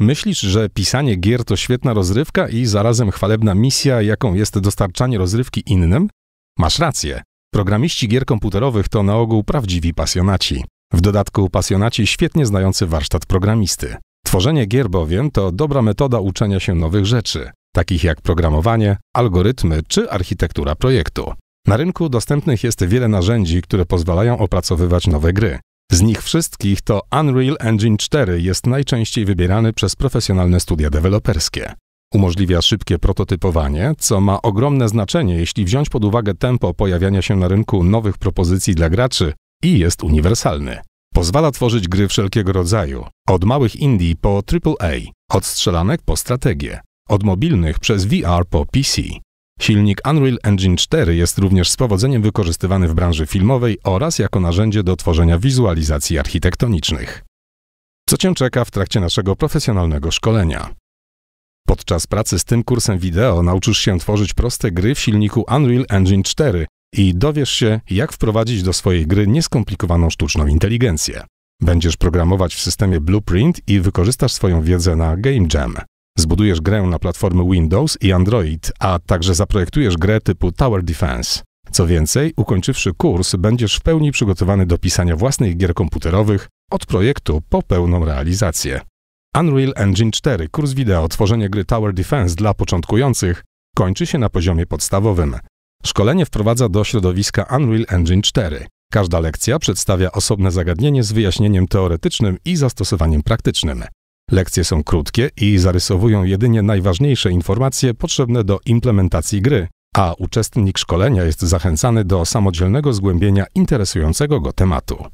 Myślisz, że pisanie gier to świetna rozrywka i zarazem chwalebna misja, jaką jest dostarczanie rozrywki innym? Masz rację. Programiści gier komputerowych to na ogół prawdziwi pasjonaci. W dodatku pasjonaci świetnie znający warsztat programisty. Tworzenie gier bowiem to dobra metoda uczenia się nowych rzeczy, takich jak programowanie, algorytmy czy architektura projektu. Na rynku dostępnych jest wiele narzędzi, które pozwalają opracowywać nowe gry. Z nich wszystkich to Unreal Engine 4 jest najczęściej wybierany przez profesjonalne studia deweloperskie. Umożliwia szybkie prototypowanie, co ma ogromne znaczenie, jeśli wziąć pod uwagę tempo pojawiania się na rynku nowych propozycji dla graczy i jest uniwersalny. Pozwala tworzyć gry wszelkiego rodzaju, od małych indie po AAA, od strzelanek po strategię, od mobilnych przez VR po PC. Silnik Unreal Engine 4 jest również z powodzeniem wykorzystywany w branży filmowej oraz jako narzędzie do tworzenia wizualizacji architektonicznych. Co Cię czeka w trakcie naszego profesjonalnego szkolenia? Podczas pracy z tym kursem wideo nauczysz się tworzyć proste gry w silniku Unreal Engine 4 i dowiesz się, jak wprowadzić do swojej gry nieskomplikowaną sztuczną inteligencję. Będziesz programować w systemie Blueprint i wykorzystasz swoją wiedzę na Game Jam. Zbudujesz grę na platformy Windows i Android, a także zaprojektujesz grę typu Tower Defense. Co więcej, ukończywszy kurs, będziesz w pełni przygotowany do pisania własnych gier komputerowych od projektu po pełną realizację. Unreal Engine 4 kurs wideo tworzenie gry Tower Defense dla początkujących kończy się na poziomie podstawowym. Szkolenie wprowadza do środowiska Unreal Engine 4. Każda lekcja przedstawia osobne zagadnienie z wyjaśnieniem teoretycznym i zastosowaniem praktycznym. Lekcje są krótkie i zarysowują jedynie najważniejsze informacje potrzebne do implementacji gry, a uczestnik szkolenia jest zachęcany do samodzielnego zgłębienia interesującego go tematu.